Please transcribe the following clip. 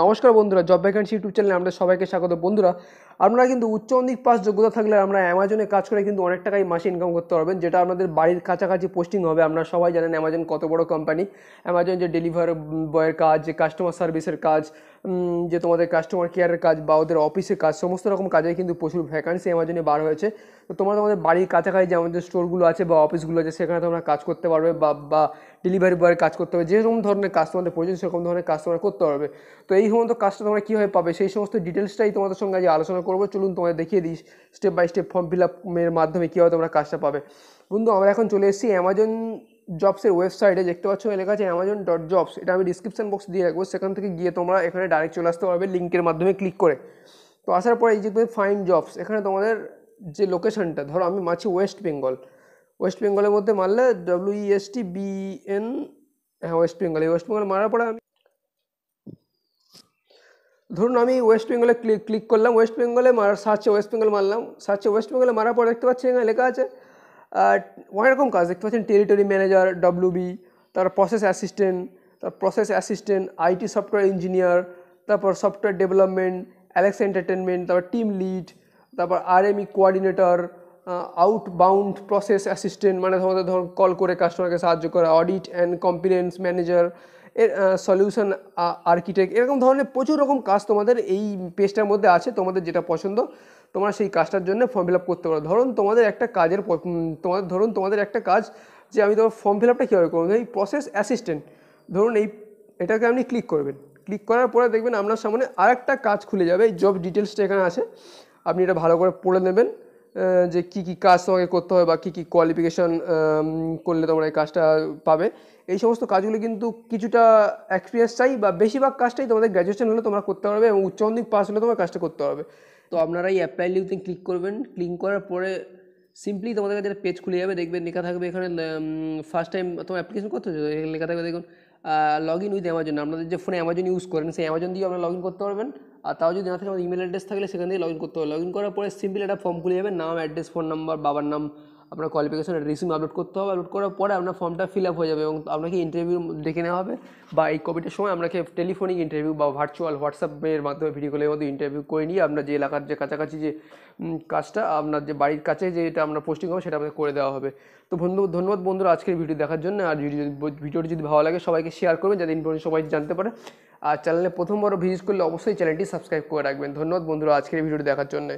নমস্কার বন্ধুরা job vacancy YouTube চ্যানেলে আমরা সবাইকে স্বাগত বন্ধুরা আপনারা কিন্তু উচ্চ অধিক পাস যোগ্যতা থাকলে আমরা অ্যামাজনে কাজ করে কিন্তু অনেক টাকাই মাসে ইনকাম করতে পারবেন যেটা আপনাদের বাড়ির কাছাকাছি পোস্টিং হবে আপনারা সবাই জানেন অ্যামাজন কত বড় কোম্পানি অ্যামাজন যে ডেলিভারি বয়ের কাজ যে কাস্টমার সার্ভিসের কাজ যে তোমাদের কাস্টমার কেয়ারের কাজ বা ওদের অফিসের কাজ সমস্ত রকম কাজে কিন্তু প্রচুর ভ্যাকান্সি অ্যামাজনে বার হয়েছে তো তোমরা তোমাদের বাড়ির কাছাকাছি যে আমাদের স্টোরগুলো আছে বা অফিসগুলো আছে সেখানে তোমরা কাজ করতে পারবে বা বা ডেলিভারি বয়ের কাজ করতে হবে যেরকম ধরনের কাজ তোমাদের প্রয়োজন সেরকম ধরনের কাজ তোমরা করতে পারবে তো এই সমস্ত কাজটা তোমরা কীভাবে পাবে সেই সমস্ত ডিটেলসটাই তোমাদের সঙ্গে আজ আলোচনা করবো চলুন তোমাদের দেখিয়ে দিই step by step form fill আপের মাধ্যমে কীভাবে তোমরা কাজটা পাবে বন্ধু আমরা এখন চলে এসেছি অ্যামাজন জবসের ওয়েবসাইটে দেখতে পাচ্ছ লেখা আছে অ্যামাজন ডট জবস এটা আমি ডিসক্রিপশন বক্স দিয়ে রাখবো সেখান থেকে গিয়ে তোমরা এখানে ডাইরেক্ট চলে আসতে পারবে লিঙ্কের মাধ্যমে ক্লিক করে তো আসার পরে এই যে ফাইন জবস এখানে তোমাদের যে লোকেশনটা ধরো আমি মাছি ওয়েস্ট বেঙ্গল ওয়েস্ট বেঙ্গলের মধ্যে মারলে ডব্লিউএসটি বিএন e হ্যাঁ ওয়েস্ট বেঙ্গল এই ওয়েস্ট বেঙ্গল মারার পরে আমি ধরুন আমি ওয়েস্ট বেঙ্গলে ক্লিক ক্লিক করলাম ওয়েস্ট বেঙ্গলে মারা সার্চে ওয়েস্ট বেঙ্গল মারলাম সার্চে ওয়েস্ট বেঙ্গলে মারার পর দেখতে পাচ্ছি এখানে লেখা আছে অনেক রকম কাজ দেখতে পাচ্ছেন টেরিটরি ম্যানেজার ডব্লিউবি তারপর প্রসেস অ্যাসিস্ট্যান্ট তার process assistant IT software engineer তারপর সফটওয়্যার ডেভেলপমেন্ট অ্যালেক্স এন্টারটেনমেন্ট তারপর টিম লিড তারপর RME coordinator outbound process assistant মানে তোমাদের ধরুন কল করে কাস্টমারকে সাহায্য করা অডিট অ্যান্ড কমপ্লেন্স ম্যানেজার এর সলিউশন আর্কিটেক্ট এরকম ধরনের প্রচুর রকম কাজ তোমাদের এই পেজটার মধ্যে আছে তোমাদের যেটা পছন্দ তোমরা সেই কাজটার জন্য ফর্ম ফিল করতে পারো ধরুন তোমাদের একটা কাজের তোমাদের ধরুন তোমাদের একটা কাজ যে আমি তোমার ফর্ম ফিল আপটা কীভাবে করবো এই প্রসেস অ্যাসিস্ট্যান্ট ধরুন এই এটাকে আপনি ক্লিক করবেন ক্লিক করার পরে দেখবেন আপনার সামনে আরেকটা কাজ খুলে যাবে এই জব ডিটেলসটা এখানে আছে আপনি এটা ভালো করে পড়ে নেবেন যে কি কি কাজ তোমাকে করতে হবে বা কি কি কোয়ালিফিকেশান করলে তোমরা এই কাজটা পাবে এই সমস্ত কাজগুলো কিন্তু কিছুটা এক্সপিরিয়েন্স চাই বা বেশিরভাগ কাজটাই তোমাদের গ্র্যাজুয়েশন হলে তোমরা করতে পারবে এবং উচ্চ মাধ্যমিক পাস হলে তোমার কাজটা করতে হবে তো আপনারা এই অ্যাপ্লাই লিঙ্কতে ক্লিক করবেন ক্লিক করার পরে সিম্পলি তোমাদের কাছে পেজ খুলে যাবে দেখবেন লেখা থাকবে এখানে ফার্স্ট টাইম তোমার অ্যাপ্লিকেশন করতে হচ্ছে লেখা থাকবে দেখুন লগ ইন উইথ অ্যামাজন আপনাদের যে ফোনে অ্যামাজন ইউজ করেন সেই অ্যামাজন দিয়ে আপনারা লগ ইন করতে পারবেন আর তাও যদি না থাকে আমাদের ইমেল অ্যাড্রেস থাকলে সেখান থেকে লগ ইন করতে হবে লগ ইন করার পরে সিম্পলি একটা ফর্ম খুলে যাবে নাম অ্যাড্রেস ফোন নাম্বার বাবার নাম আপনার কোয়ালিফিকেশনের রিসিউম আপলোড করতে হবে আপলোড করার পরে আপনার ফর্মটা ফিল আপ হয়ে যাবে এবং আপনাকে ইন্টারভিউ ডেকে নেওয়া হবে বা এই কোভিডের সময় আপনাকে টেলিফোনিক ইন্টারভিউ বা ভার্চুয়াল হোয়াটসঅ্যাপের মাধ্যমে ভিডিও কলের মধ্যে ইন্টারভিউ করে নিয়ে আপনার যে এলাকার যে কাছাকাছি যে কাজটা আপনার যে বাড়ির কাছে যেটা আপনার পোস্টিং হবে সেটা আপনাকে করে দেওয়া হবে তো বন্ধু ধন্যবাদ বন্ধুরা আজকের ভিডিও দেখার জন্য আর ভিডিওটি যদি ভালো লাগে সবাইকে শেয়ার করবেন যাতে ইনফরমেশন সবাই জানতে পারে আর চ্যানেলে প্রথমবার ভিজিট করলে অবশ্যই চ্যানেলটি সাবস্ক্রাইব করে রাখবেন ধন্যবাদ বন্ধুরা আজকের ভিডিওটি দেখার জন্য